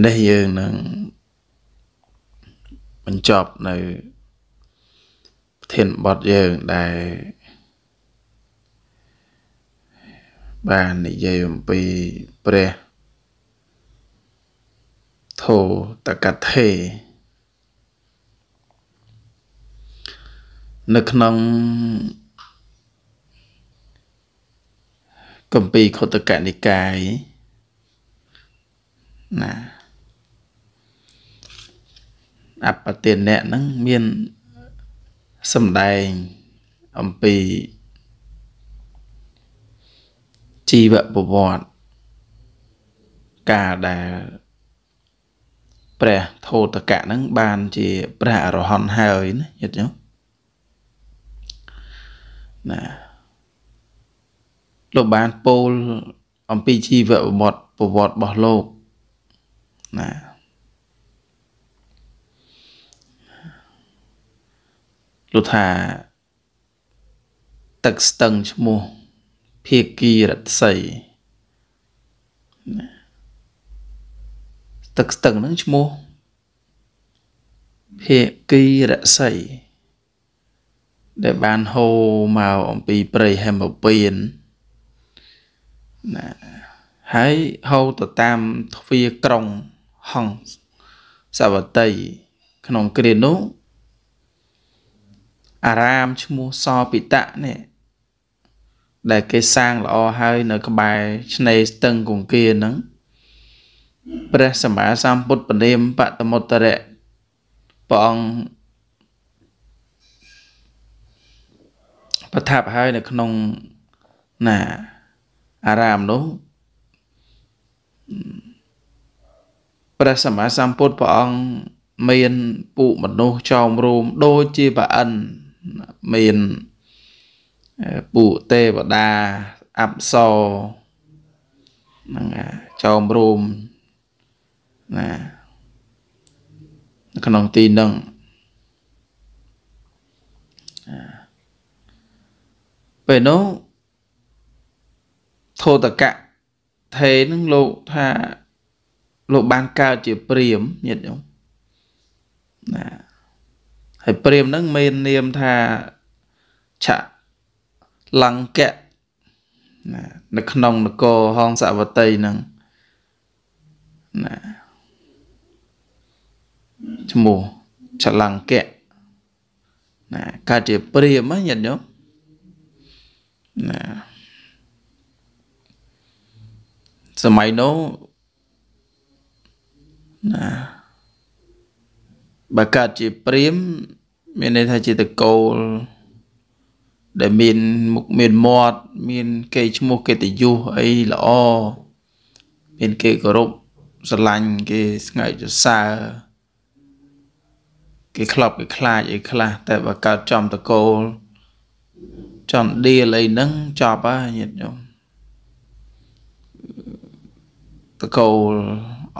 នេះយើងនឹងបញ្ចប់នៅប្រធានបទយើងដែល បាននិយាយអំពីព្រះធោតកថេនៅក្នុងកម្ពីខុទ្ទកនិកាយណាអបទានៈហ្នឹងមានសំដែងអំពីជីវប្រវត្តិការដែលព្រះធោតកៈហ្នឹងបានជាព្រះអរហន្តហើយណាយល់ទេណាលោកបានពោលអំពីជីវប្រវត្តិប្រវត្តិរបស់លោកណាលុះថាទឹកស្ទឹងឈ្មោះភាគីរស្័យទឹកស្ទឹងហ្នឹងឈ្មោះភាគីរស្័យដែលបានហូរមកអំពីព្រៃហេមពៀនណាហើយហូរទៅតាមទ្វារក្រុងហង្សសវតីក្នុងគ្រានោះអារាមឈ្មោះសពិតៈនេះដែលគេសាងល្អហើយ នៅក្បែរឆ្នេរស្ទឹងកង្គាហ្នឹងព្រះសម្មាសម្ពុទ្ធពនាមបតមុត្តរៈព្រះអង្គប្រថាប់ហើយនៅក្នុងណាអារាមនោះព្រះសម្មាសម្ពុទ្ធព្រះអង្គមាន ពួកមនុស្សចោមរោមដូចជាប្រអិនមានពួកទេវតាអប្សរហ្នឹងចោមរួមណានៅក្នុងទីហ្នឹងពេលនោះធោតកៈថេនឹងលោកថាលោកបានកើតជាព្រាមញាតិញោមណាហើយព្រាមហ្នឹងមាននាមថាឆៈលង្កៈណានៅក្នុងនគរហង្សវតីហ្នឹងណាឈ្មោះឆលង្កៈណាកើតជាព្រាមញាតិញោមណាសម័យនោះណាបើកើតជាព្រាមមានន័យថាជាតកូលដែលមានមុខមានមាត់មានគេឈ្មោះកិត្តិយសអីល្អមានគេគោរពស្រឡាញ់គេស្ងើចសរសើរគេខ្លាប់គេខ្លាចអីខ្លះតែបើកើតចំតកូលចំដៀលអីហ្នឹងចប់ហើយញាតិញោមតកូល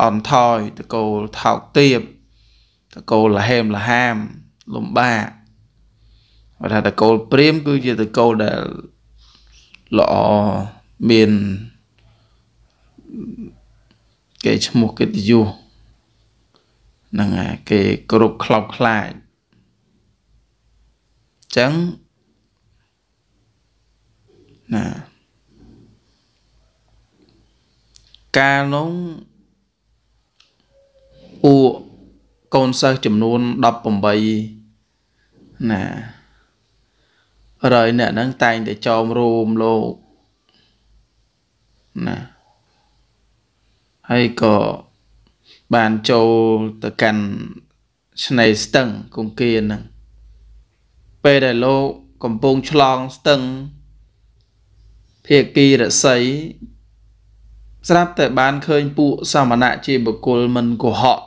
អន់ថយតកូលថោកទាបតកូលលហេមលហាមលំបាកបើថាតកូលព្រាមគឺជាតកូលដែលល្អមានគេឈ្មោះកិត្តិយសហ្នឹងហើយគេគ្រប់ខ្លោបខ្លាចអញ្ចឹងណាកាលនោះអ៊ូកូនសិស្សចំនួន18ណារយអ្នកហ្នឹងតែងតែចោមរោមលោកណាហើយក៏បានចូលទៅកាន់ឆ្នៃស្ទឹងគង្គាហ្នឹងពេលដែលលោកកំពុងឆ្លងស្ទឹងភាគីរស័យស្រាប់តែបានឃើញ ពួកសមណៈជាបុគ្គលមិនកុហក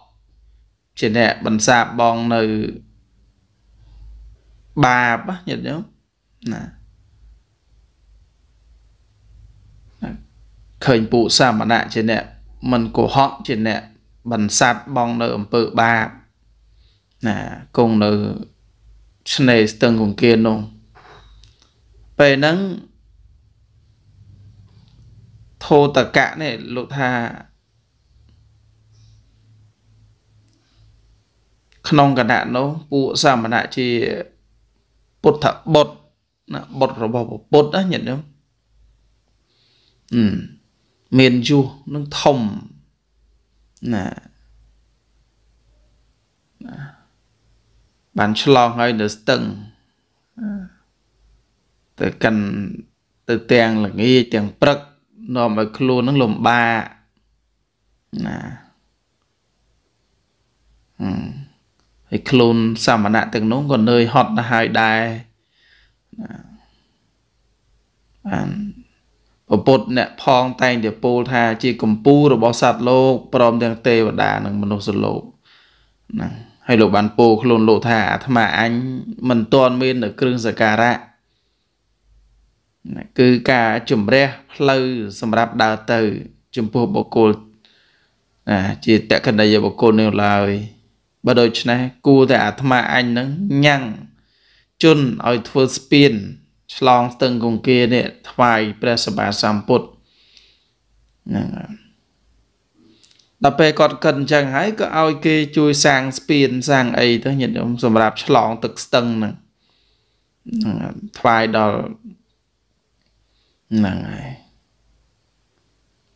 ជាអ្នកបន្សាបបងនៅបាបញាតិញោមណាឃើញពួកសាមណៈជាអ្នកមិនកុហកជាអ្នកបន្សាត់បងនៅអំពើបាបណាគង់នៅឆ្នេរស្ទឹងកង្គានោះពេលហ្នឹងធោតកៈនេះលោកថាក្នុងគណៈនោះពួកសាមណៈជាពុទ្ធបុត្រណាបុត្ររបស់ពុទ្ធណាញាតិញោមមានយុះនឹងធំណាបានឆ្លងហើយនៅស្ទឹងទៅកាន់ទៅទាំងល្ងាចទាំងព្រឹកនាំឲ្យខ្លួននឹងលំបាកណាអឺហើយខ្លួនសាមណៈទាំងនោះក៏នឿយហត់ទៅហើយដែរណាបានពពុទ្ធអ្នក ផងតែងតែពោលថា ជាកម្ពូលរបស់សត្វលោកព្រមទាំងទេវតានិងមនុស្សលោកណាហើយលោកបានពោលខ្លួនលោកថាអាត្មាអញមិនទាន់មាននៅគ្រឿងសក្ការៈគឺការជំរះផ្លូវសម្រាប់ដើរទៅចំពោះបុគ្គលណាជាតក្កណីយបុគ្គលនៅឡើយបើដូច្នេះគួរតែអាត្មាអញនឹងញ៉ាំងជន់ឲ្យធ្វើស្ពានឆ្លងស្ទឹងកង្គានេះថ្វាយព្រះសម្មាសម្ពុទ្ធហ្នឹងដល់ពេលគាត់កិនអញ្ចឹងហើយក៏ឲ្យគេជួយសាងស្ពានសាងអីទៅញាតិញោមសម្រាប់ឆ្លងទឹកស្ទឹងហ្នឹងថ្វាយដល់ហ្នឹងហើយ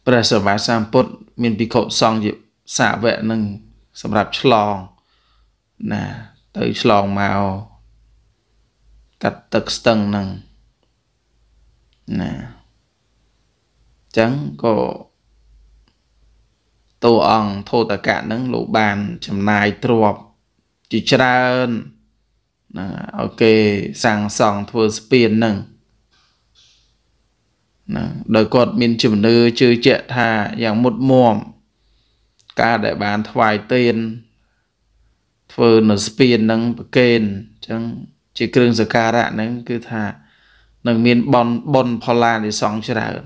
ព្រះសម្មាសម្ពុទ្ធមានភិក្ខុសង្ឃជាសាវកនឹងសម្រាប់ឆ្លងណាទៅឆ្លងមកកាត់ទឹកស្ទឹងហ្នឹងណាចឹងក៏តួអង្គធោតកៈហ្នឹងលោកបានចំណាយទ្រពជាច្រើនណាឲ្យគេសាងសង់ធ្វើស្ពានហ្នឹងណាដោយគាត់មានជំនឿជឿជាក់ថាយ៉ាងមុតមមការដែលបានថ្វាយទានធ្វើនៅស្ពានហ្នឹងប្រកេនអញ្ចឹងជាគ្រឿងសក្ការៈហ្នឹងគឺថានឹងមានបនបនផល្លានិសងច្រើន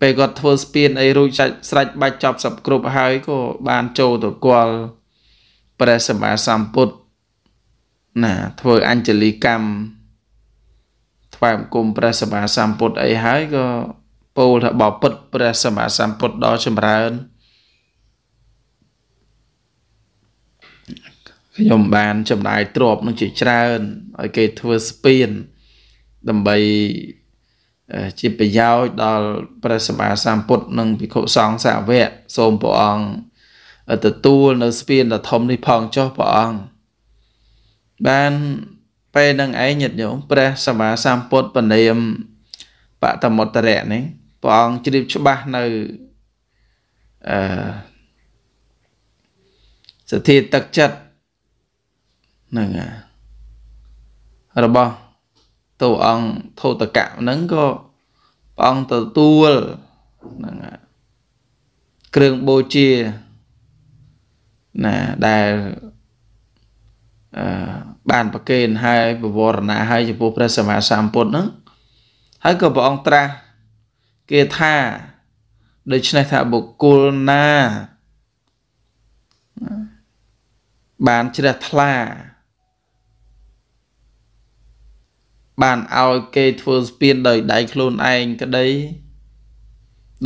ពេលគាត់ធ្វើស្ពានអីរួចស្រេចបាច់ចប់សពគ្រប់ហើយក៏បានចូលទៅគាល់ព្រះសម្មាសម្ពុទ្ធណាធ្វើអញ្ជលីកម្មថ្វាយបង្គំព្រះសម្មាសម្ពុទ្ធអីហើយក៏ពោលថាបបពិតព្រះសម្មាសម្ពុទ្ធដ៏ចម្រើនខ្ញុំបានចម្ដាយទ្រពនឹងជាច្រើនឲ្យគេធ្វើស្ពានដើម្បីជាប្រយោជន៍ដល់ព្រះសម្មាសម្ពុទ្ធនិងភិក្ខុសង្ឃសាវកសូមព្រះអង្គទទួលនៅស្ពានដ៏ធំនេះផងចុះព្រះអង្គបានពេលនឹងឯងញាតិញោមព្រះសម្មាសម្ពុទ្ធពនាមបតមតរៈនេះព្រះអង្គជ្រាបច្បាស់នៅអឺសទ្ធាទឹកចិត្តហ្នឹងហើយរបស់តួអង្គធោតកៈហ្នឹងក៏ព្រះអង្គទទួលហ្នឹងហើយគ្រឿងបូជាណាដែលអឺបានប្រគេនហើយបវរណាហើយចំពោះព្រះសម្មាសម្ពុទ្ធហ្នឹងហើយក៏ព្រះអង្គត្រាស់គេថាដូច្នេះថាបុគ្គលណា បានជ្រះថ្លាបានឲ្យគេធ្វើស្ពានដោយដៃខ្លួនឯងក្តី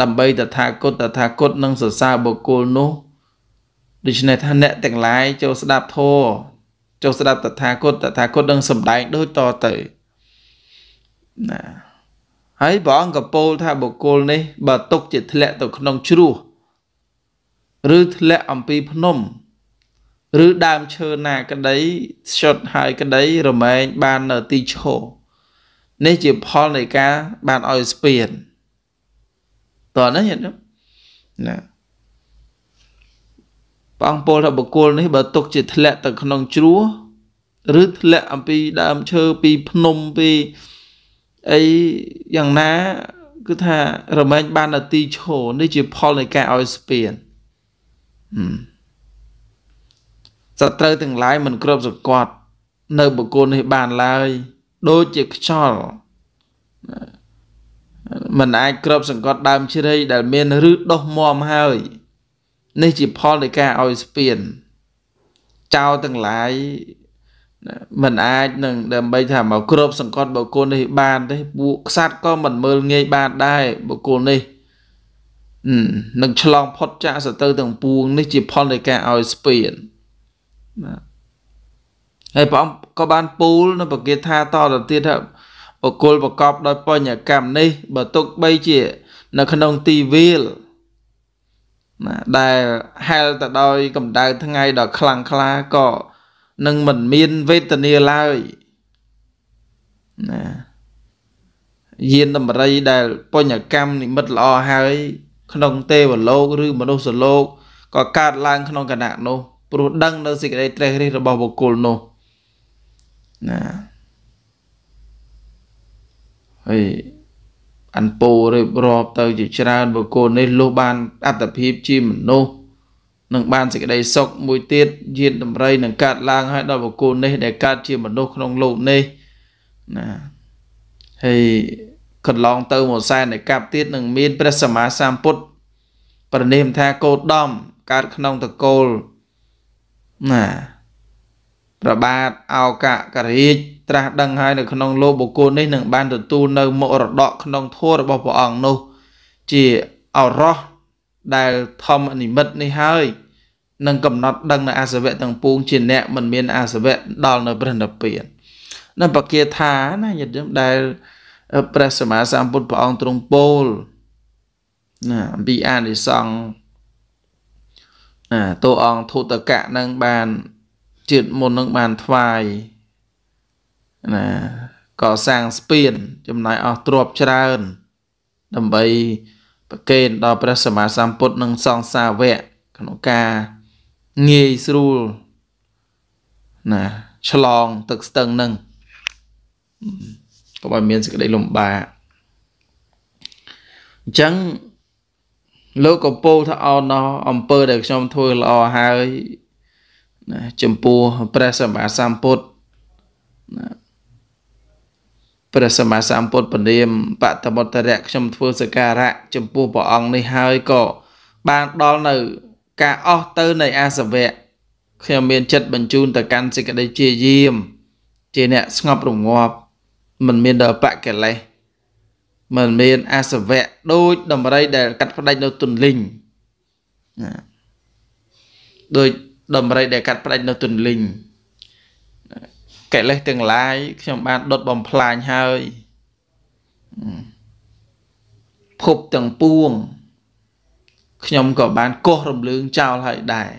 ដើម្បីតថាគតតថាគតនិងសរសើរបុគ្គលនោះដូច្នេះថាអ្នកទាំងឡាយចូលស្ដាប់ធម៌ចូលស្ដាប់តថាគតតថាគតនឹងសម្ដែងដូចតទៅណាហើយព្រះអង្គកពោលថាបុគ្គលនេះ បើຕົកជាធ្លាក់ទៅក្នុងជ្រោះឬធ្លាក់អំពីភ្នំឬដើមឈើណាក្តីស្ឈុតហើយក្តីរមែងបាននៅទីឈរនេះជាផលនៃការបានឲ្យស្ពានតោះណាញាតិណាបងពលថាបុគ្គលនេះបើຕົកជាធ្លាក់ ទៅក្នុង ជ្រោះឬធ្លាក់អំពីដើមឈើពីភ្នំពីអីយ៉ាងណា គឺថា រមែងបាននៅទីឈរនេះជាផលនៃការឲ្យស្ពានសត្រូវទាំងឡាយមិនគ្រប់សង្កត់នៅបុគ្គលនេះបានឡើយដូចជាខ្យល់มันអាចក្របសង្កត់ដើមជ្រៃដែលមានឫសដុះមមហើយ នេះជាផលនៃការឲ្យស្ពានចោលទាំងឡាយมันអាចនឹងដើម្បីថាមកគ្របសង្កត់បុគ្គលនេះបានទេពួកខ្សាត់ក៏មិនមើលងាយបានដែរបុគ្គលនេះនឹងឆ្លង ផុតចាកសត្រូវទាំងពួង នេះជាផលនៃការឲ្យស្ពានបាទហើយព្រះអង្គក៏បានពូល នៅប្រកាសថាតទៅទៀតថាបុគ្គលប្រកបដោយបញ្ញាកម្មនេះបើទុកបីជា នៅ ក្នុងទីវាលណាដែលហែលទៅដោយ កម្ដៅថ្ងៃដ៏ខ្លាំងក្លាក៏នឹងមិនមានវេទនាឡើយណាយានតម្រៃដែលបញ្ញាកម្មនិមិត្តល្អហើយ ក្នុងទេវលោកឬមនុស្សលោកក៏កើតឡើងក្នុងគណៈនោះព្រោះដឹងនៅសេចក្តីត្រេះរិះរបស់បុគ្គលនោះណាហើយអនពោរៀបរាប់ ទៅជាច្រើនបុគ្គលនេះលុះបាន អត្តភាពជាមនុស្សនឹងបានសេចក្តីសុខមួយទៀតយានតម្រៃនឹងកើតឡើងហើយដល់បុគ្គលនេះ ដែលកើតជាមនុស្សក្នុងលោកនេះណាហើយកន្លងទៅមួយសែននៃកាប់ទៀតនឹងមានព្រះសម្មាសម្ពុទ្ធប្រណិមថាកោដំកើតក្នុងតកូលណាប្របាទអោកករាជត្រាស់ដឹងហើយនៅក្នុងលោកបុគ្គលនេះនឹងបានទទួលនៅមរតកក្នុងធម៌របស់ព្រះអង្គនោះ ជាអរោះដែលធម្មនិមិត្តនេះហើយនឹងកំណត់ដឹងនៅអាសវៈទាំងពួងជាអ្នកមិនមានអាសវៈដល់នៅព្រះនិព្វាននៅបកាថាណាញាតិញោមដែលព្រះសម្មាសម្ពុទ្ធព្រះអង្គទ្រង់ពោលណាអំពីអានិសង្ឃណាតួអង្គធុតកៈនឹងបានជាតិមុននឹងបានថ្វាយណាក៏សាងស្ពានចំណាយអស់ទ្រព្យច្រើន ដើម្បីប្រគេនដល់ព្រះសម្មាសម្ពុទ្ធនិងសង្សាវកក្នុងការងាយស្រួលណាឆ្លងទឹកស្ទឹងនឹងក៏ឲ្យមានសេចក្តីលំបាកអញ្ចឹងលោកកពោលថាអោណោះអំពើដែលខ្ញុំធ្វើល្អហើយណាចំពោះព្រះសម្មាសម្ពុទ្ធណាព្រះសម្មាសម្ពុទ្ធពនាមបតមតរៈខ្ញុំធ្វើសការៈចំពោះព្រះអង្គនេះហើយក៏បានដល់នៅ ការអស់ទៅ នៃអាសវៈខ្ញុំមានចិត្តបញ្ជូនទៅកាន់សេចក្តីជាយាម ជាអ្នកស្ងប់រងាប់មិនមានដល់បកិលេសមិនមានអាសវៈដូចដំរីដែលកាត់ផ្ដាច់នៅទុនលិញណាដូចដំរីដែលកាត់ផ្ដាច់នៅទន្លេញកិលេសទាំងឡាយខ្ញុំបានដុតបំផ្លាញហើយភពទាំងពួងខ្ញុំក៏បានកោះរំលើងចោលហើយដែរ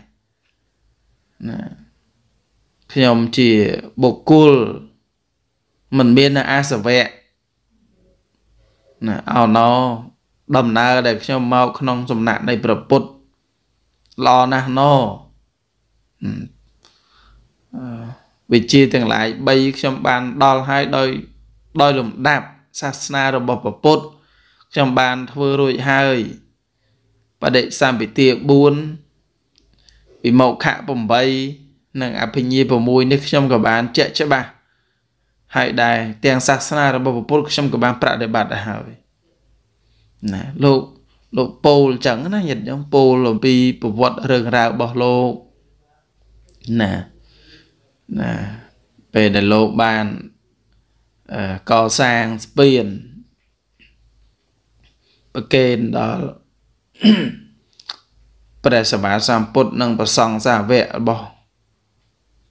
ណាខ្ញុំជាបុគ្គលមិនមានអាសវៈណាអោណោដំណើរដែលខ្ញុំមកក្នុងសំណាក់នៃព្រះពុទ្ធល្អណាស់ណោវិជាទាំងឡាយ3ខ្ញុំបានដល់ហើយដោយដោយលំដាប់សាសនារបស់ព្រះពុទ្ធខ្ញុំបានធ្វើរួចហើយបដិសម្ពទា4វិមោខៈ8និងអភិញ្ញា6នេះខ្ញុំក៏បានជាក់ច្បាស់ហើយដែរទាំងសាសនារបស់ព្រះពុទ្ធខ្ញុំក៏បានប្រតិបត្តិដែរហើយណាលោកលោកពូល ចឹងណាញាតិញោមពូលអំពីប្រវត្តិរឿងរ៉ាវរបស់លោកណាណាពេលដែលលោកបានកសាងស្ពានប្រកេនដល់ព្រះសម្មាសម្ពុទ្ធនិងព្រះសង្ឃសាវករបស់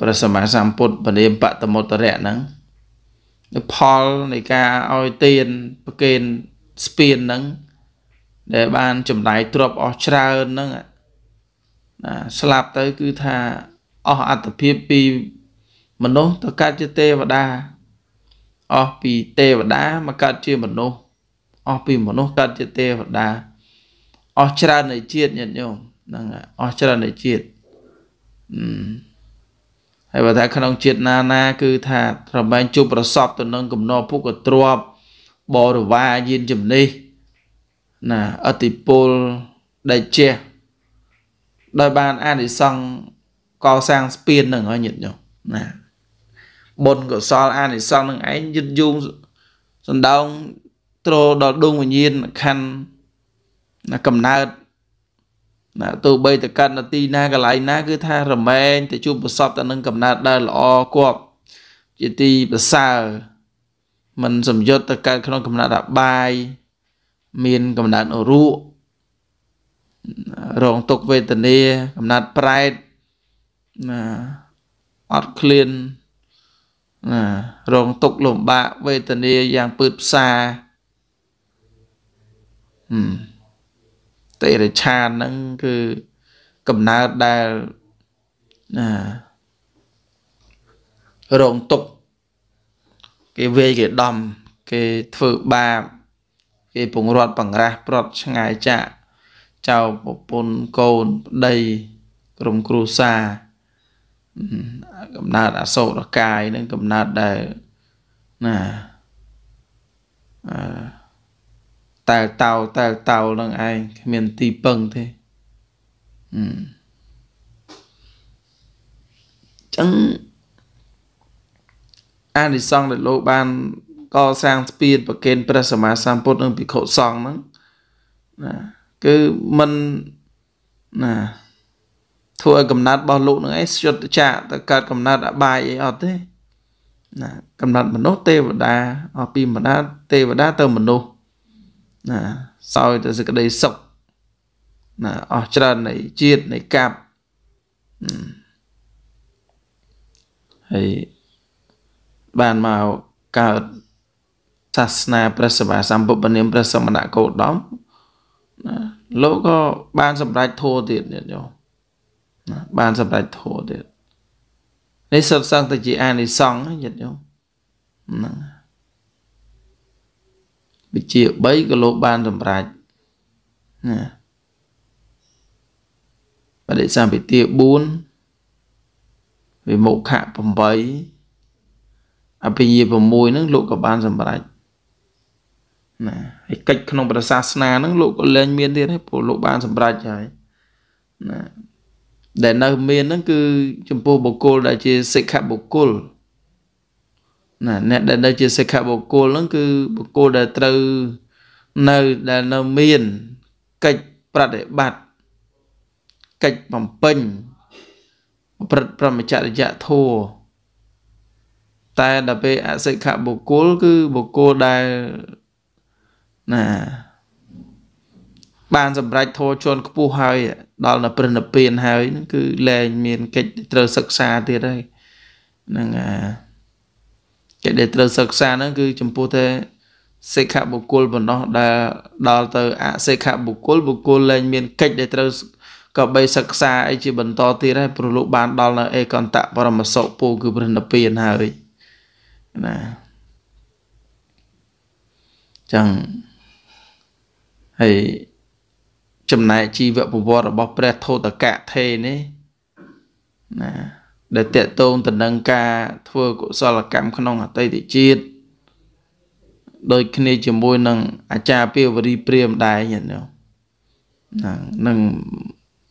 ព្រះសម្មាសម្ពុទ្ធពលាមបតមុតរៈហ្នឹងផលនៃការឲ្យទានប្រកេនស្ពានហ្នឹងដែលបានចំណាយទ្រពអស់ច្រើនហ្នឹងណាស្លាប់ទៅគឺថាអស់អត្តភាពពីមនុស្សទៅកើតជាទេវតាអស់ពីទេវតាមកកើតជាមនុស្សអស់ពីមនុស្សកើតជាទេវតាអស់ច្រើននៃជាតិញាតិញោមហ្នឹងអស់ច្រើននៃជាតិហើយបើថាក្នុងជាតិណាណាគឺថាត្រមែងជួបប្រសពទៅនឹងកំណោពុកទ្របបរិវារយានជំនិះណាអតិពលដែលជះដោយបានអានិសង្ឃកសាងស្ពាននឹងហើយញាតិញោមណាបុណ្យកុសលអានិសង្សនឹងឯងយឹតយូងសំដៅត្រដល់ដួងវិញ្ញាណខណ្ឌកំណើតណាទោះបីតកាន់នាទីណាកន្លែងណា គឺថារមែងទៅជួបប្រសពទៅនឹងកំណើតដែលល្អគប់ជាទីប្រសើរមិនសំយុទ្ធទៅកើតក្នុងកំណើតអបាយ មានកំណើតអរុរងទុកវេទនាកំណើតប្រែតណាអត់ឃ្លានណារងទុក្ខលំបាកវេទនាយ៉ាងពឺតផ្សាហឹមតេរឆានហ្នឹងគឺកំណើតដែលណារងទុក្ខគេវេយគេដំ គេធ្វើបាបគេពង្រត់បង្រាស់ ប្រត់ឆ្ងាយចាក់ចៅប្រពន្ធកូនប្តីក្រុមគ្រួសារកំណើតអសោរកាយនឹងកំណើតដែលណាអឺតែលតោតែលតោនឹងឯងគ្មានទីពឹងទេអឺចឹងអានិសង្ឃដែលលោកបានកសាងស្ពានប្រកេនព្រះសម្មាសម្ពុទ្ធនិងភិក្ខុសង្ឃហ្នឹងណាគឺមិនណាធ្វើឲ្យកំណត់របស់លោកនឹងឯងស្យុតចាកទៅកើតកំណត់អបាយអីអត់ទេណាកំណត់មនុស្សទេវតាអស់ពីម្ដាទេវតាទៅមនុស្សណាសោយទៅសេចក្តីសុខណាអស់ច្រើននៃជាតិនៃកាប់ហើយបានមកកើតសាសនាព្រះសម្មាសម្ពុទ្ធនាមព្រះសមណគោតមណាលោកក៏បានសម្រេចធម៌ទៀតញាតិញោមបានសម្រេចធម៌ទៀតនេះសុទ្ធសឹងតែជាអានិសង្ឃញាតិញោមហ្នឹងវិជា3ក៏លោកបាន សម្រេចណាបដិសម្ពទា4វិមុខៈ8អភិញា6ហ្នឹងលោកក៏បានសម្រេចណាហើយកិច្ចក្នុងព្រះសាសនាហ្នឹងលោកក៏លែងមានទៀតហើយព្រោះលោកបាន សម្រេចហើយណាដែលនៅមានហ្នឹងគឺ ចំពោះបុគ្គលដែលជា សិក្ខបុគ្គលណាអ្នកដែលនៅជាសិក្ខបុគ្គលហ្នឹងគឺបុគ្គលដែលត្រូវនៅដែលនៅមាន កិច្ចប្រតិបត្តិកិច្ចបំពេញប្រព្រឹត្តប្រមចរិយធម៌តែដល់ពេលអសិក្ខបុគ្គលគឺបុគ្គលដែលណា បានសម្រេចធម៌ជន់ខ្ពស់ហើយដល់ដល់ព្រឹទ្ធនិព្វានហើយហ្នឹងគឺលែងមានកិច្ចត្រូវសិក្សាទៀតហើយហ្នឹងអាកិច្ចដែលត្រូវសិក្សាហ្នឹងគឺចំពោះតែសិក្ខាបុគ្គលបណ្ដោះដែលដល់ទៅអសិក្ខាបុគ្គលបុគ្គលលែងមានកិច្ចដែលត្រូវក៏បីសិក្សាអីជាបន្តទៀតហើយព្រោះលោក បាន ដល់នៅអេកន្តបរមសុខពូគឺព្រះនិព្វានហើយណាចឹងហើយចំណែកជីវប្រវត្តិរបស់ព្រះធោតកៈថេនេះណា ដែលតកតងទៅនឹងការធ្វើកុសលកម្មក្នុងអតីតជាតិដូចគ្នាជាមួយនឹងអាចារ្យពាវរីព្រាមដែរញាតិញោមណានឹង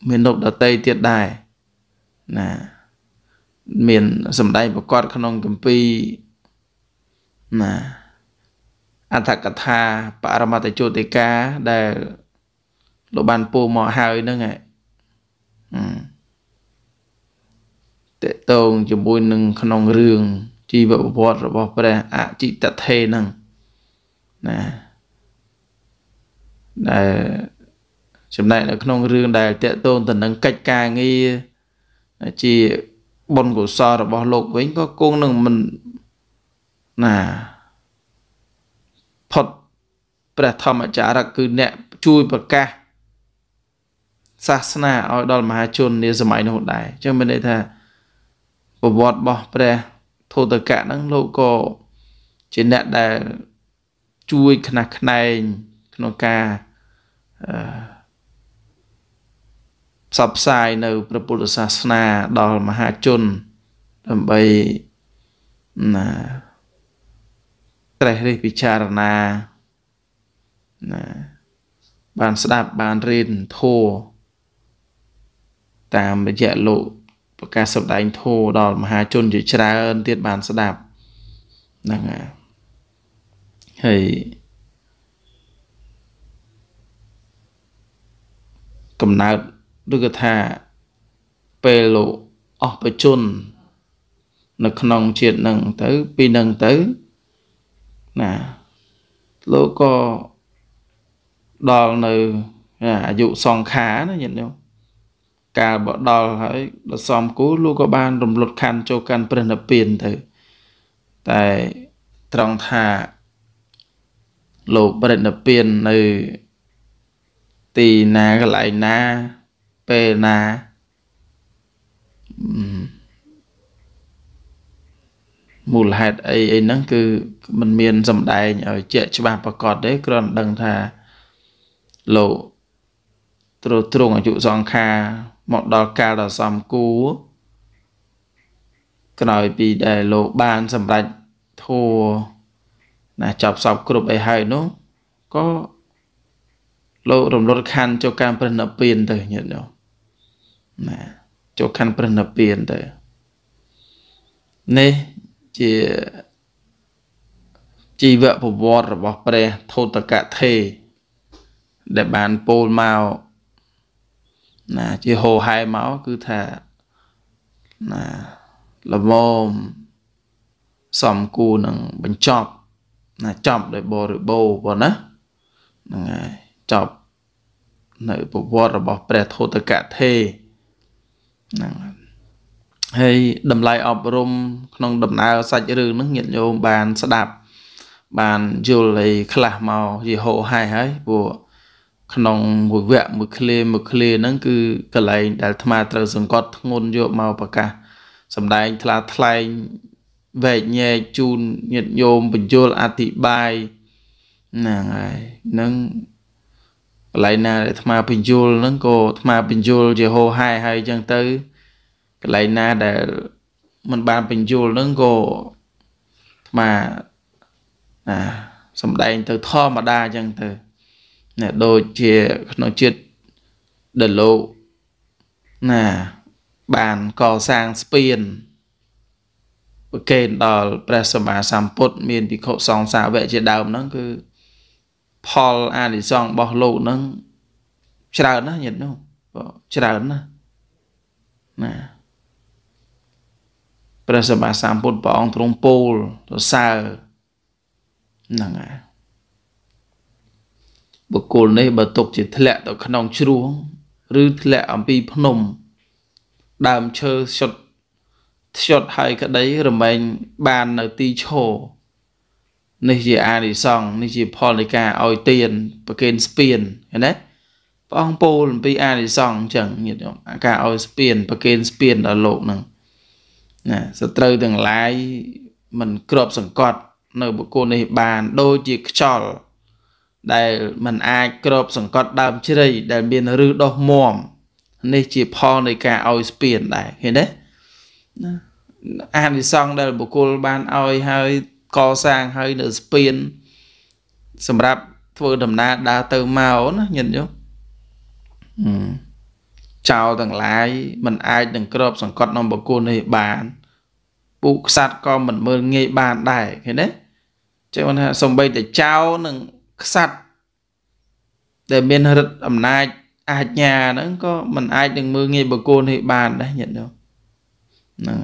មានរូបដតីទៀតដែរណា មានសម្ដែងប្រកាសក្នុងកម្ពីណាអត្ថកថាបរមត្តជោតិកាដែលលោកបានពោមកហើយហ្នឹងហ៎តកតងជាមួយនឹងក្នុងរឿងជីវប្រវត្តិរបស់ព្រះអជិតថេហ្នឹងណាដែលចំណែកនៅក្នុងរឿងដែលតកតងទៅនឹងកិច្ចការងារជាបុណ្យកុសលរបស់លោកវិញក៏គង់នឹងមិនណាផុតព្រះធម្មចារឹកគឺអ្នកជួយប្រកាសសាសនាឲ្យដល់មហាជននាសម័យនោះដែរអញ្ចឹងមានន័យថាប្រវត្តិរបស់ព្រះធោតកៈហ្នឹងលោកក៏ជាអ្នកដែលជួយខ្នះខ្នែងក្នុងការផ្សព្វផ្សាយនៅព្រះពុទ្ធសាសនា ដល់មហាជនដើម្បីណាត្រេះរិះពិចារណាណាបានស្ដាប់បានរៀនធម៌តាមរយៈលោកប្រកាសសម្ដែងធម៌ដល់មហាជនជាច្រើនទៀតបានស្ដាប់ហ្នឹងហើយហើយកំណើតឬក៏ថាពេលលោកអស់ប្រជជននៅក្នុងជាតិនឹងទៅ ពីនឹងទៅណាលោកក៏ដល់នៅអាយុសង្ខាណាញាតិញោមកាលបើដល់ហើយដល់សំគូលោកក៏បាន រំលត់ខណ្ឌចូលកាន់ព្រះនិព្វានទៅតែត្រង់ថាលោកព្រះនិព្វាននៅទីណាកន្លែងណាពេលណាមូលហេតុអីអីហ្នឹងគឺมันមានសម្ដែងឲ្យជាក់ច្បាស់ប្រកបទេគ្រាន់ដឹងថាលោកទ្រទ្រង់អាយុសង្ខារមកដល់កាលដ៏សមគួរក្រោយពីដែលលោកបាន សម្រេចធัวណាចាប់សពគ្រប់អីហើយនោះក៏លោករំលត់ខណ្ឌចូលកម្មព្រះនិព្វានទៅញាតិញោមណាចូលខណ្ឌព្រះនិព្វានទៅនេះជាជីវប្រវត្តិរបស់ព្រះធោតកៈទេដែលបានពោលមកណាជាហោហែមកគឺថាណាល្មមសំគូនឹងបញ្ចប់ ណាចប់ ដោយបរិបូរប៉ុណ្ណាហ្នឹងហើយចប់នៅប្រវត្តិរបស់ព្រះធោតកថេហ្នឹងហើយតម្លៃអប់រំក្នុងដំណើរសាច់រឿងហ្នឹងញាតិញោមបាន ស្ដាប់បានយល់អីខ្លះមកជាហោហែហើយពួកក្នុងមួយវគ្គមួយឃ្លាមួយឃ្លាហ្នឹងគឺកន្លែងដែលអាត្មាត្រូវសង្កត់ធ្ងន់យកមកប្រកាសសម្ដែងថ្លាថ្លែងវែកញែកជូនញាតិញោមបញ្យលអធិបាយហ្នឹងហើយនឹងកន្លែងណាដែលអាត្មាបញ្យលហ្នឹងក៏អាត្មាបញ្យលជាហោហែហើយអញ្ចឹងទៅកន្លែងណាដែលมันបានបញ្យលហ្នឹងក៏អាត្មាណាសំដែងទៅធម្មតាអញ្ចឹងទៅណាដូចជាក្នុងជាតិដែលលោកណា បានកសាងស្ពានប្រកេនដល់ព្រះសម្មាសម្ពុទ្ធមានភិក្ខុសង្ឃសាវកជាដើមហ្នឹងគឺផលអានិសង្សរបស់លោកហ្នឹងច្រើនណាស់ញាតិនោះច្រើនណាស់ណាព្រះសម្មាសម្ពុទ្ធព្រះអង្គទ្រង់ពោលសរសើរហ្នឹងហើយបុគ្គលនេះបើຕົកជាធ្លាក់ទៅក្នុង ជ្រោះឬធ្លាក់អំពីភ្នំ ដើមឈើឈុតធ្យត់ហើយក្តី រមែងបាននៅទីឈរនេះជាអានិសង្ឃនេះជាផលនៃការឲ្យទានប្រគេនស្ពានឃើញទេព្រះអង្គពោលអំពីអានិសង្ឃអញ្ចឹងញាតិញោមការឲ្យស្ពានប្រគេនស្ពានដល់លោកហ្នឹងណាសត្រូវទាំងឡាយមិនក្របសង្កត់ នៅបុគ្គលនេះបានដូចជាខ្ចល់ដែលมันអាចក្របសង្កត់ដើមជ្រៃដែលមានរឺដុះមមនេះជាផលនៃការឲ្យស្ពានដែរឃើញទេណាអានិសង្ឃដែលបុគ្គលបានឲ្យហើយកសាងហើយនៅស្ពាន សម្រាប់ធ្វើដំណើរដើរទៅមកណាញាតិញោមចោលទាំងឡាយมันអាចនឹងក្រប សង្កត់នំបុគ្គលនេះបានពួកខ្សាត់ក៏មិនមើលងាយបានដែរឃើញទេចឹងមិនថាសំបីតែចោលនឹងក្សត្រដែលមានរិទ្ធអំណាចអាជ្ញាហ្នឹងក៏មិនអាចនឹងមើងងាយបុគ្គលនេះបានដែរញាតិញោមហ្នឹង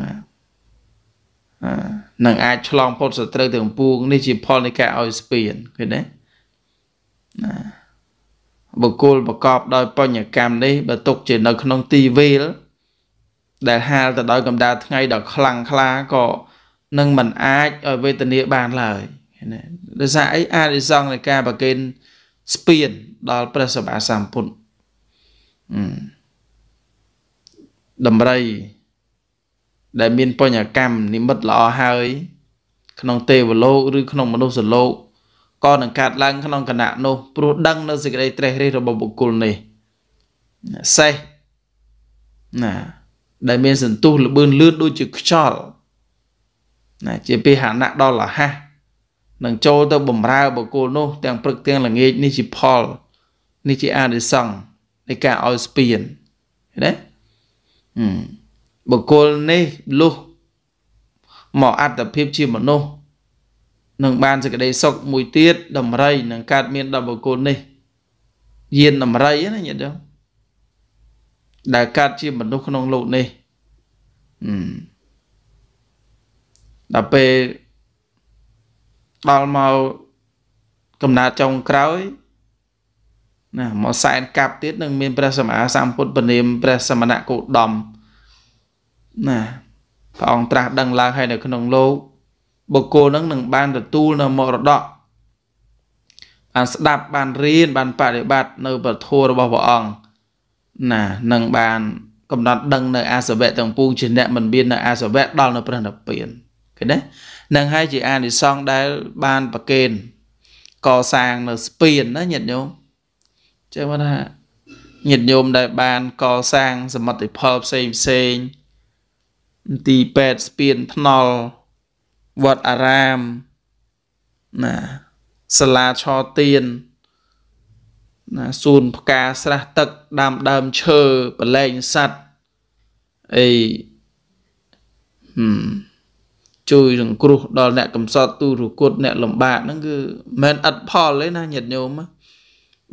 នឹងអាចឆ្លងផុតសត្រូវទាំងពួងនេះជាផលនៃការឲ្យស្ពានឃើញទេណាបុគ្គលប្រកបដោយបញ្ញាកម្មនេះបើຕົកជានៅក្នុង ទីវេលដែលហាលទៅដោយកម្ដៅថ្ងៃដ៏ខ្លាំងក្លាក៏នឹងមិនអាចឲ្យវេទនាបានឡើយណាដោយសារអីអានិសង្ឃនៃការប្រគេនស្ពានដល់ព្រះសម្មាសម្ពុទ្ធដំរីដែលមានបញ្ញាកម្មនិមិត្តល្អហើយ ក្នុងទេវលោកឬក្នុងមនុស្សលោកក៏នឹងកាត់ឡើងក្នុងគណៈនោះព្រោះដឹង នៅសេចក្តី ត្រេះរិះរបស់បុគ្គលនេះសេះណាដែលមានសន្ទុះលបឿនលឿនដូចជាខ្យល់ណាជាពាហនៈដល់លហះនឹងចូលទៅបំរើបុគ្គលនោះទាំងព្រឹកទាំងល្ងាចនេះជាផលនេះជាអរិសង្ឃនៃការឲ្យស្ពានណាបុគ្គលនេះលុះមកអត្តភាពជាមនុស្សនឹងបានសេចក្តីសុខមួយទៀតដំរីនឹងកើតមានដល់បុគ្គលនេះយានដំរីណាញាតិយល់ដែលកើតជាមនុស្សក្នុងលោកនេះដល់ពេលដល់មកកំណត់ចុងក្រោយណាមកសែនកាប់ទៀតនឹងមានព្រះសម្មាសម្ពុទ្ធពនាមព្រះសមណគោដមណាព្រះអង្គត្រាស់ដឹងឡើងហើយនៅក្នុងលោកបុគ្គលនឹងនឹងបានទទួលនៅមរតកបានស្ដាប់បានរៀនបានបប្រតិបត្តិនៅពធរបស់ព្រះអង្គណានឹងបានកំណត់ដឹងនៅអាសវៈទាំងពួងជាអ្នកមិនមាននៅអាសវៈដល់នៅព្រះនិព្វាន។ឃើញទេនឹងហើយជាអានិសង្ឃដែលបានប្រកេនកសាងនៅស្ពានណាញាតិញោមចឹងមកថាញាតិញោមដែលបានកសាងសមិទ្ធផលផ្សេងផ្សេងទីពេទ្យស្ពានថ្នល់វត្តអារាមណាសាលាឆោទៀនណាសួនផ្កាស្រះទឹកដាំដើមឈើប្រឡែងសัตว์អីហឹមជួយរង្គ្រោះដល់អ្នកកំសត់ទូរគុតអ្នក លំបាកហ្នឹងគឺមិនឥតផលទេណាញាតិញោម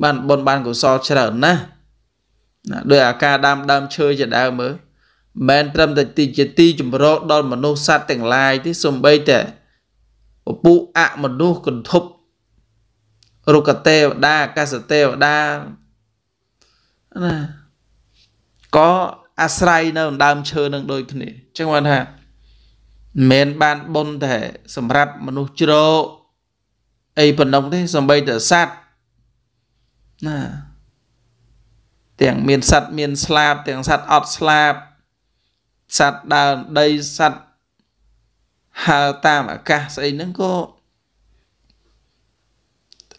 បានបនបានកុសលច្រើនណាស់ណាដោយអាការដើមដើមឈើជាដើមមើលមិនត្រឹមតែទីជាទីចម្រោដល់មនុស្សសត្វទាំងឡាយទេសំបីតែពពុអមនុស្សកន្ធប់រុក្ខទេវតាអាកាសទេវតាណាក៏អាស្រ័យនៅដើមឈើនឹងដូចគ្នាអញ្ចឹងបានថាមិនបានបុណ្យតែសម្រាប់មនុស្សជ្រោអីប៉ុណ្ណឹងទេសំបីតែសัตว์ណាទាំងមានសัตว์មានស្លាបទាំងសัตว์អត់ស្លាបសัตว์ដើរដីសัตว์ហើរតាមអាកាសស្អីហ្នឹងក៏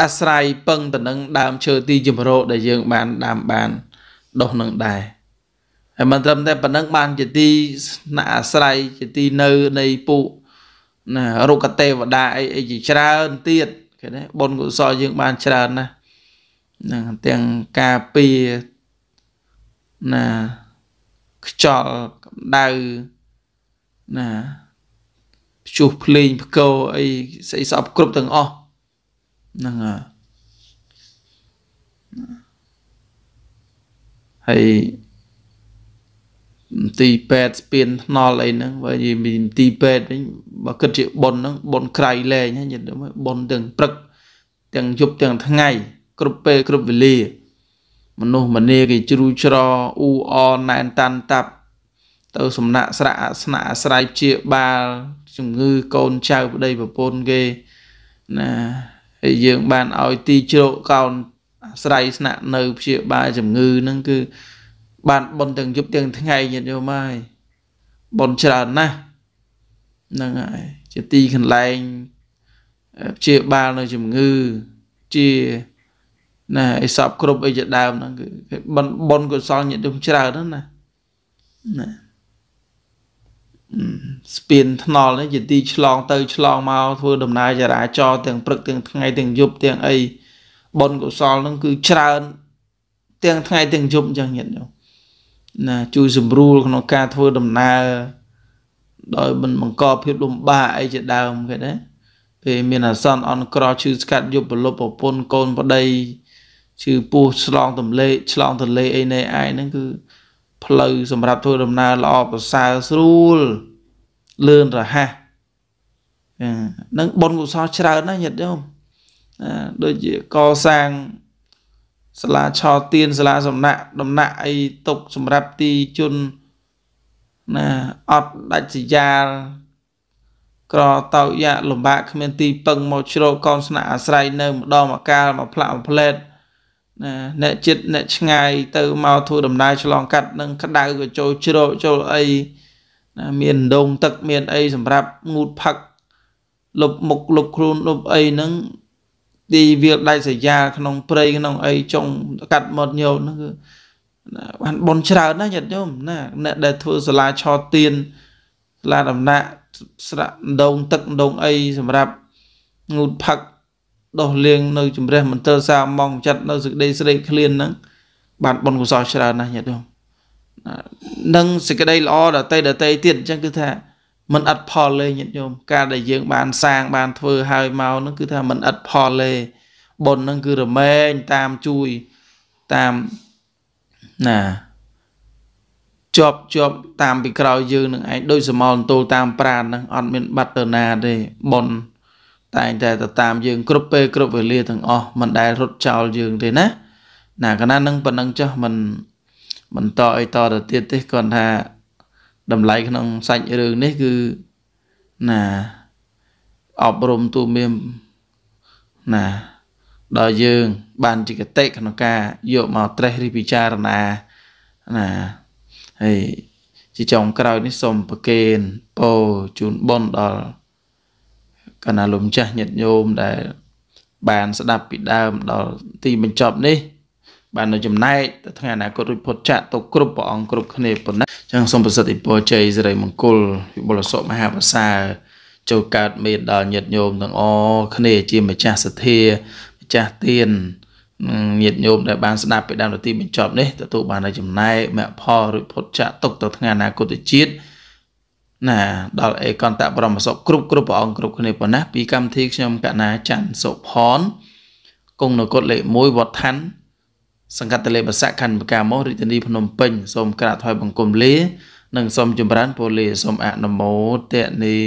អាស្រ័យពឹងទៅនឹង ដើមឈើទីជំរោដែលយើង បានដាំបានដុះនឹងដែរហើយមិនត្រឹមតែប៉ុណ្ណឹងបានជាទីស្នាក់អាស្រ័យជាទីនៅនៃពួកណារុក្ខទេវតាអីអីជាច្រើនទៀតគេណាបុណ្យកុសលយើងបានច្រើនណាស់ហ្នឹងទាំងការពារណាខ្យល់កម្ដៅណាព្យុះភ្លេងផ្គរអីស្អីសពគ្រប់ទាំងអស់ហ្នឹងហើយទីពេទ្យស្ពានថ្នល់អីហ្នឹងបើនិយាយពីទីពេទ្យវិញបើគិតជាប៉ុនហ្នឹងប៉ុនក្រៃលែងហ្នឹងយល់មើលប៉ុនទាំងព្រឹកទាំងយប់ទាំងថ្ងៃគ្រប់ពេលគ្រប់វេលា មនុស្សម្នាគេជ្រੂច្រអ៊ូអណែនតាន់តាប់ ទៅសំណាក់ស្រាក់អស្នាក់អាស្រ័យជាបាលជំងឺកូនចៅប្តីប្រពន្ធគេណាហើយយើងបានឲ្យទីជ្រកកោនអាស្រ័យស្នាក់នៅព្យាបាលជំងឺហ្នឹងគឺបានប៉ុនទាំងយប់ទាំងថ្ងៃញាតិញោមហើយប៉ុនច្រើនណាស់ហ្នឹងហើយជាទីកន្លែងព្យាបាលនៅជំងឺជាណាអីសពគ្រប់អីជាដើមហ្នឹងគឺប៉ុនប៉ុនកុសលញាតិញោមច្រើនណាស់ណាណាស្ពានថ្នល់នេះជាទីឆ្លង ទៅឆ្លងមកធ្វើដំណើរចរាចរណ៍ទាំងព្រឹកទាំងថ្ងៃ ទាំងយប់ទាំងអីបុណ្យកុសលនឹងគឺច្រើន ទាំងថ្ងៃទាំងយប់អញ្ចឹងញាតិញោមណាជួយសម្រួលក្នុងការធ្វើដំណើរដោយមិនបង្កភាពលំបាកអីជាដើមគេណាពេលមានអាសន្នអន់ក្រោះឈឺស្កាត់យប់ប្រលប់ប្រពន្ធកូនប្តីឈឺពោះឆ្លងទម្លេឆ្លងទន្លេអីណែឯងហ្នឹងគឺ ផ្លូវសម្រាប់ធ្វើដំណើរល្អប្រសើរស្រួលលឿនរហ័សហ្នឹងបុណ្យកុសលច្រើនណាស់ញាតិញោមដូចជាកសាងសាលាឆោទៀនសាលាសំណាក់ដំណាក់អីຕົកសម្រាប់ទីជនណាអត់ដាច់សញ្ញាក្រតោយៈលំបាកគ្មានទីពឹងមកជ្រកកូនស្នាក់អាស្រ័យនៅម្ដងមកកាលមកផ្លាក់មកផ្លែតណាអ្នកចិត្តអ្នកឆ្ងាយទៅមកធ្វើដំណើរឆ្លងកាត់នឹងក្តៅក៏ចូលជ្រកចូលអីណាមានដងទឹកមានអីសម្រាប់ងូតផឹកលុបមុខលុបខ្លួនលុបអីហ្នឹងទីវាលដាច់សាយ៉ាក្នុង ព្រៃក្នុងអីចុងកាត់មាត់ញោមហ្នឹងគឺបានបនច្រើនណាស់ញាតិញោមណាអ្នកដែលធ្វើសាលាឆោទៀនសាលាដំណាក់ស្រាក់ដងទឹកដងអីសម្រាប់ងូតផឹកដោះលៀងនៅជំរះមន្ទិលសាម៉ងចាត់នៅសេចក្តីស្រីក្លៀនហ្នឹងបានបនកុសលច្រើនណាស់ញាតិញោមនឹងសេចក្តីល្អដតៃដតៃទៀតអញ្ចឹងគឺថាមិនឥតផលលេញាតិញោមការដែលយើងបាន សាងបានធ្វើហើយមកហ្នឹងគឺថាមិនឥតផលលេបុណ្យហ្នឹងគឺរមែងតាមជួយតាមណាជាប់ជាប់តាមពីក្រោយយើងនឹងឯងដោយសមលន្ទូលតាមប្រាណហ្នឹងអត់មានបាត់ទៅណាទេបុណ្យតែងតែទៅតាមយើងគ្រប់ពេលគ្រប់វេលាទាំងអស់មិនដែលរត់ចោលយើងទេណាណាកណានឹងប៉ុណ្ណឹងចោះមិនបន្តអីតទៅទៀតទេគាត់ថាតម្លៃក្នុងសាច់រឿងនេះគឺណាអប់រំទូមានណាដល់យើង បានជាកតិក្នុងការយកមកត្រេះរិះពិចារណាណាហើយជាចុងក្រោយនេះសូមប្រគេនពោជូនបនដល់កណាលំចាស់ញាតិញោមដែលបានស្ដាប់ពីដើមដល់ទីបញ្ចប់នេះបាននៅចំណែកទៅថ្ងៃអនាគតរួចផុតចាកទៅគ្រប់ព្រះអង្គគ្រប់គ្នាប៉ុណ្ណាចឹងសូមប្រសិទ្ធិពរជ័យសិរីមង្គលវិបុលសុខមហាប្រសាចូលកើតមេដល់ញាតិញោមទាំងអគ្នាជាម្ចាស់សទ្ធាម្ចាស់ទានញាតិញោមដែលបានស្ដាប់ពីដើមនាទីបញ្ចប់នេះទទួលបាននូវចំណែកមគ្គផលរួចផុតចាកទុកទៅថ្ងៃអនាគតជាតិណាដល់អេកន្តបរមសុខគ្រប់គ្រប់ព្រះអង្គគ្រប់គ្នាប៉ុណ្ណាពីកម្មវិធីខ្ញុំកណាច័ន្ទសុផនគង់នៅកុដលេខ1វត្តឋានសង្កាត់ទលេបស័កខណ្ឌបកាមោះរាជធានីភ្នំពេញសូមក្រាបថ្វាយបង្គំលានិងសូមចម្រើនពរលាសូមអនុមោទនី